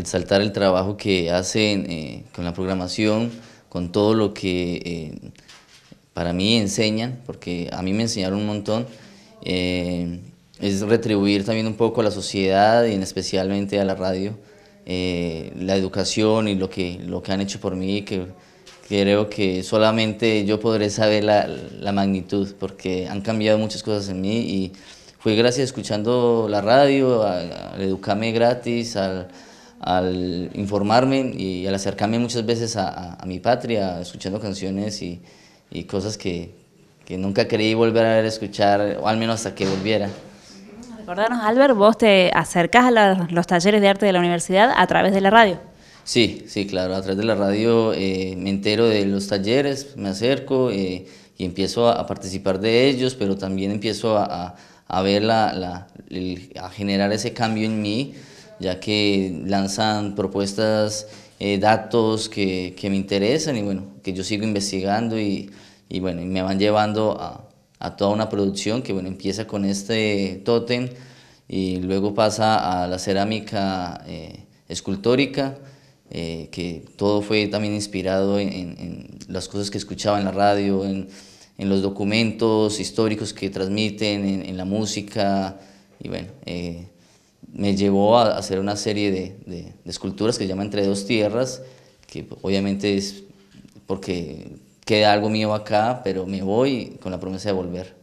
exaltar el trabajo que hacen eh, con la programación, con todo lo que eh, para mí enseñan, porque a mí me enseñaron un montón. Eh, es retribuir también un poco a la sociedad y especialmente a la radio, la educación y lo que, lo que han hecho por mí, que creo que solamente yo podré saber la, magnitud, porque han cambiado muchas cosas en mí y fue gracias escuchando la radio, al, Educame educarme gratis, al, al informarme y al acercarme muchas veces a, mi patria, escuchando canciones y, cosas que, que, nunca creí volver a escuchar, o al menos hasta que volviera. Recordarnos, Albert, vos te acercás a los talleres de arte de la universidad a través de la radio. Sí, sí, claro, a través de la radio eh, me entero de los talleres, me acerco eh, y empiezo a, participar de ellos, pero también empiezo a, ver la, la, a generar ese cambio en mí ya que lanzan propuestas, eh, datos que, que, me interesan y bueno, que yo sigo investigando y, y bueno, y me van llevando a, a, toda una producción que bueno, empieza con este tótem y luego pasa a la cerámica eh, escultórica, eh, que todo fue también inspirado en, las cosas que escuchaba en la radio, en, en los documentos históricos que transmiten, en, la música y bueno me llevó a hacer una serie de, esculturas que se llama Entre dos tierras, que obviamente es porque queda algo mío acá, pero me voy con la promesa de volver.